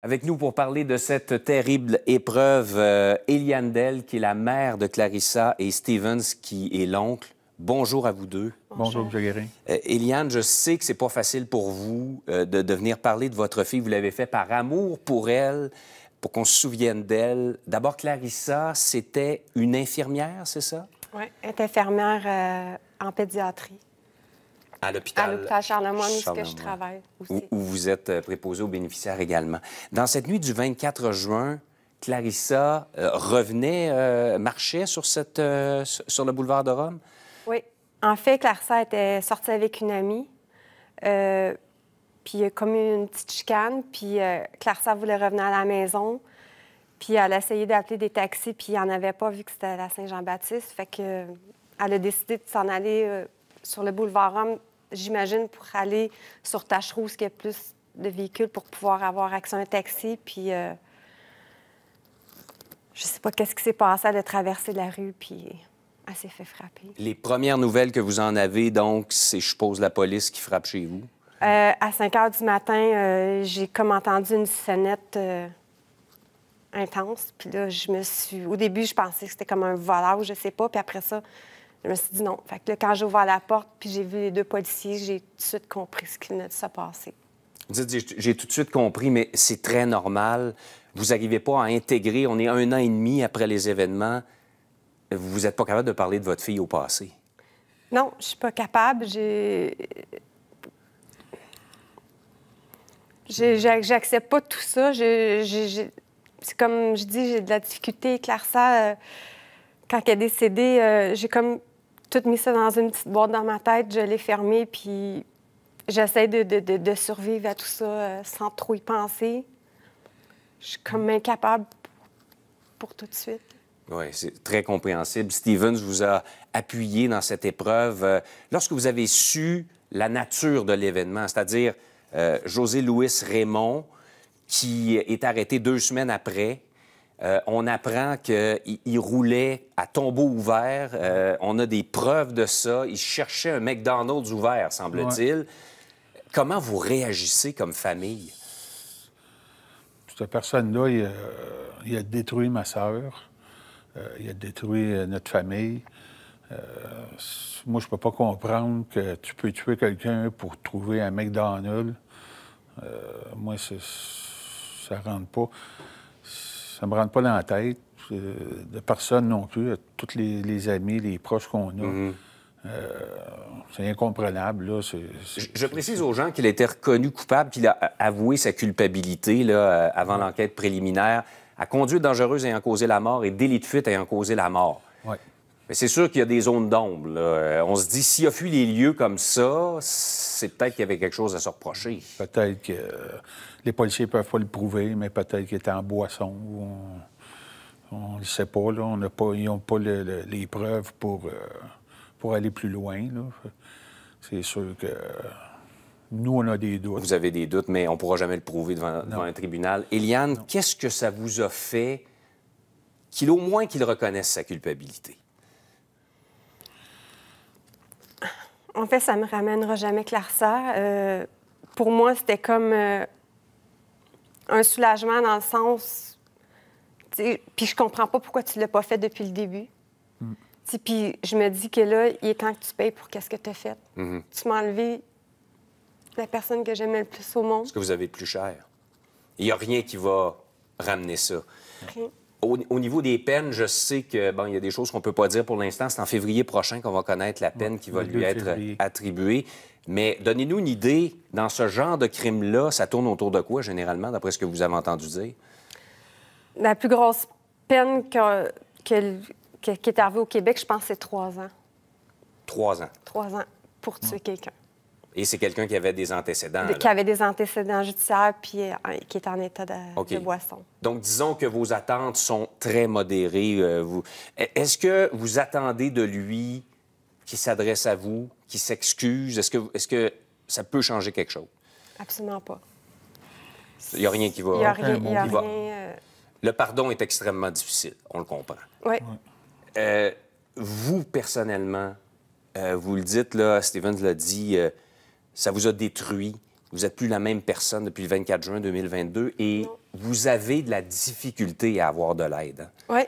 Avec nous pour parler de cette terrible épreuve, euh, Eliane Dell, qui est la mère de Clarissa, et Stevens, qui est l'oncle. Bonjour à vous deux. Bonjour, M. Guérin. Euh, Eliane, je sais que c'est pas facile pour vous euh, de, de, venir parler de votre fille. Vous l'avez fait par amour pour elle, pour qu'on se souvienne d'elle. D'abord, Clarissa, c'était une infirmière, c'est ça? Oui, elle est infirmière en pédiatrie. À l'hôpital. Charlemagne, où je travaille Où, vous êtes euh, préposé aux bénéficiaires également. Dans cette nuit du 24 juin, Clarissa euh, revenait, euh, marchait sur, cette, sur le boulevard de Rome? Oui. En fait, Clarissa était sortie avec une amie. puis il a comme une petite chicane. Puis Clarissa voulait revenir à la maison. Puis elle a essayé d'appeler des taxis, puis elle n'en avait pas vu que c'était la Saint-Jean-Baptiste. Fait que elle a décidé de s'en aller sur le boulevard Rome j'imagine, pour aller sur tache qu'il y a plus de véhicules pour pouvoir avoir accès à un taxi. Puis, euh, je sais pas qu'est-ce qui s'est passé à la traversée la rue, puis elle s'est fait frapper. Les premières nouvelles que vous en avez, donc, c'est, je suppose, la police qui frappe chez vous? Euh, à 5 heures du matin, euh, j'ai comme entendu une sonnette intense. Puis là, je me suis. Au début, je pensais que c'était comme un volage, je sais pas. Puis après ça, je me suis dit non. Fait que quand j'ai ouvert la porte, puis j'ai vu les deux policiers, j'ai tout de suite compris ce qui venait passé. Vous dites, j'ai tout de suite compris, mais c'est très normal. Vous n'arrivez pas à intégrer. On est un an et demi après les événements. Vous n'êtes pas capable de parler de votre fille au passé. Non, je suis pas capable. J'ai... J'accepte pas tout ça. C'est comme je dis, j'ai de la difficulté. Clarissa, ça, euh, quand elle est décédée, euh, j'ai comme tout mis ça dans une petite boîte dans ma tête, je l'ai fermée, puis j'essaie de, de, de, survivre à tout ça euh, sans trop y penser. Je suis comme incapable pour, tout de suite. Oui, c'est très compréhensible. Stevens vous a appuyé dans cette épreuve. Euh, lorsque vous avez su la nature de l'événement, c'est-à-dire euh, José Louis Raymond, qui est arrêté deux semaines après, euh, on apprend qu'il roulait à tombeau ouvert. Euh, on a des preuves de ça. Il cherchait un McDonald's ouvert, semble-t-il. Comment vous réagissez comme famille? Cette personne-là, il, a détruit ma sœur. Euh, il a détruit notre famille. moi, je peux pas comprendre que tu peux tuer quelqu'un pour trouver un McDonald's. moi, ça rentre pas ça ne me rentre pas dans la tête, euh, de personne non plus, euh, tous les, amis, les proches qu'on a. Mhm. Euh, c'est incomprenable. je, précise aux gens qu'il a été reconnu coupable, qu'il a avoué sa culpabilité avant l'enquête préliminaire à conduite dangereuse ayant causé la mort et délit de fuite ayant causé la mort. Mais c'est sûr qu'il y a des zones d'ombre. Euh, on se dit, s'il a fui les lieux comme ça, c'est peut-être qu'il y avait quelque chose à se reprocher. Peut-être que les policiers ne peuvent pas le prouver, mais peut-être qu'il était en boisson. On ne le sait pas. On n'a pas ils n'ont pas les preuves pour, euh, pour aller plus loin. C'est sûr que nous, on a des doutes. Vous avez des doutes, mais on ne pourra jamais le prouver devant, devant un tribunal. Eliane, qu'est-ce que ça vous a fait qu'il au moins qu'il reconnaisse sa culpabilité? en fait, ça me ramènera jamais Clarissa. Euh, pour moi, c'était comme euh, un soulagement dans le sens. Puis je comprends pas pourquoi tu l'as pas fait depuis le début. Mm. Puis je me dis que là, il est temps que tu payes pour qu'est-ce que tu as fait. Mm-hmm. Tu m'as enlevé la personne que j'aimais le plus au monde. Ce que vous avez de plus cher. Il n'y a rien qui va ramener ça. Rien. Au, niveau des peines, je sais que bon, il y a des choses qu'on peut pas dire pour l'instant. C'est en février prochain qu'on va connaître la peine qui va lui être attribuée. Mais donnez-nous une idée, dans ce genre de crime-là, ça tourne autour de quoi généralement, d'après ce que vous avez entendu dire? La plus grosse peine que, qui est arrivée au Québec, je pense, c'est trois ans. Trois ans? Trois ans pour tuer quelqu'un. Et c'est quelqu'un qui avait des antécédents. Qui avait des antécédents judiciaires puis euh, qui est en état de, boisson. Donc, disons que vos attentes sont très modérées. Euh, e, est-ce que vous attendez de lui qui s'adresse à vous, qui s'excuse? Est-ce que, est que ça peut changer quelque chose? Absolument pas. Il n'y a rien qui va. Il n'y a rien. y a hein? euh. Le pardon est extrêmement difficile, on le comprend. Oui. vous, personnellement, vous le dites, là, Stevens l'a dit ça vous a détruit. Vous n'êtes plus la même personne depuis le 24 juin 2022 et vous avez de la difficulté à avoir de l'aide. Hein? Oui.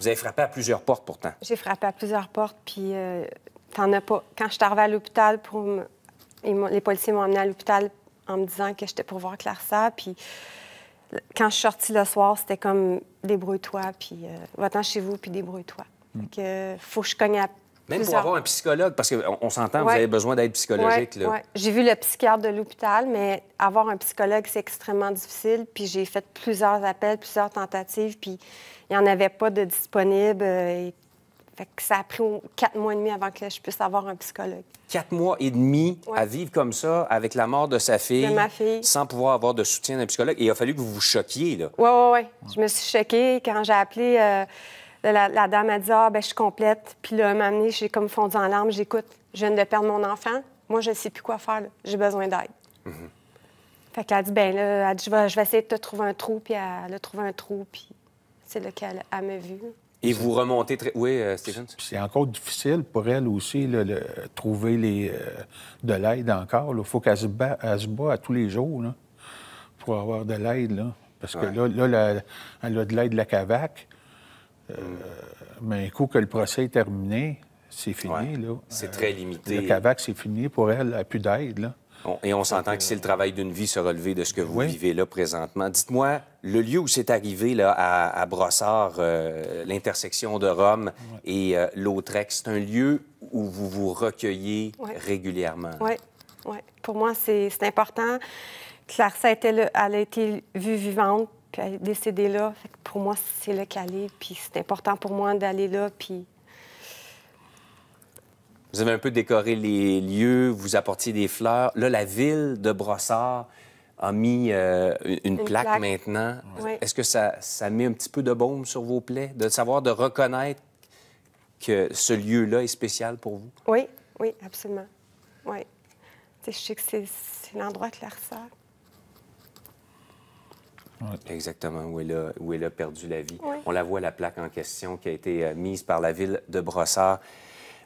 Vous avez frappé à plusieurs portes pourtant. J'ai frappé à plusieurs portes, puis euh, t'en as pas. Quand je suis arrivée à l'hôpital, pour les policiers m'ont emmenée à l'hôpital en me disant que j'étais pour voir Clarissa, puis quand je suis sortie le soir, c'était comme débrouille-toi, puis euh, va-t'en chez vous, puis débrouille-toi. Hmm. faut que je cogne à même pour avoir un psychologue, parce qu'on on, s'entend, vous avez besoin d'aide psychologique. Oui, J'ai vu le psychiatre de l'hôpital, mais avoir un psychologue, c'est extrêmement difficile. Puis j'ai fait plusieurs appels, plusieurs tentatives, puis il n'y en avait pas de disponible. Euh, que ça a pris quatre mois et demi avant que je puisse avoir un psychologue. Quatre mois et demi à vivre comme ça, avec la mort de sa fille, sans pouvoir avoir de soutien d'un psychologue. il a fallu que vous vous choquiez, là. Oui, oui, oui. Ouais. Je me suis choquée quand j'ai appelé... Euh, la, dame a dit Ah, ben, je suis complète. Puis là, m'a amené, j'ai comme fondu en larmes. J'écoute, je viens de perdre mon enfant. Moi, je ne sais plus quoi faire. J'ai besoin d'aide. Mm-hmm. Fait qu'elle a dit Ben là, elle dit, je, vais, essayer de te trouver un trou. Puis elle a trouvé un trou. Puis c'est là qu'elle m'a vu Et vous remontez très. Oui, euh, C'est encore difficile pour elle aussi, là, le, trouver les, euh, de l'aide encore. Il faut qu'elle se, bat, à tous les jours pour avoir de l'aide. Parce que là, elle a de l'aide de la CAVAC. Euh, mais un coup que le procès est terminé, c'est fini. C'est très euh, limité. Le CAVAC, c'est fini pour elle. Elle n'a plus d'aide. Et on s'entend que c'est le travail d'une vie se relever de ce que vous vivez là présentement. Dites-moi, le lieu où c'est arrivé là, à, à Brossard, euh, l'intersection de Rome et l'autre Lautrec, c'est un lieu où vous vous recueillez régulièrement. Oui, Pour moi, c'est important. Clarissa, elle a été vue vivante, puis elle est décédée là pour moi, c'est le Calais, puis c'est important pour moi d'aller là, puis... Vous avez un peu décoré les lieux, vous apportiez des fleurs. Là, la ville de Brossard a mis euh, une, plaque, maintenant. Est-ce que ça, ça met un petit peu de baume sur vos plaies, de savoir, de reconnaître que ce lieu-là est spécial pour vous? Oui, oui, absolument. Oui. Je sais que c'est l'endroit que la ressort. Exactement, où elle, a, où perdu la vie. On la voit, la plaque en question qui a été euh, mise par la ville de Brossard.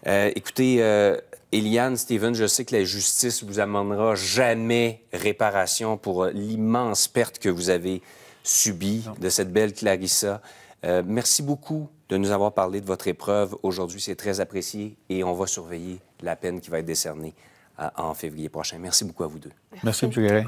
Euh, écoutez, euh, Eliane, Steven, je sais que la justice vous amènera jamais réparation pour l'immense perte que vous avez subie de cette belle Clarissa. merci beaucoup de nous avoir parlé de votre épreuve aujourd'hui. C'est très apprécié et on va surveiller la peine qui va être décernée en février prochain. Merci beaucoup à vous deux. Merci, M. Guéret.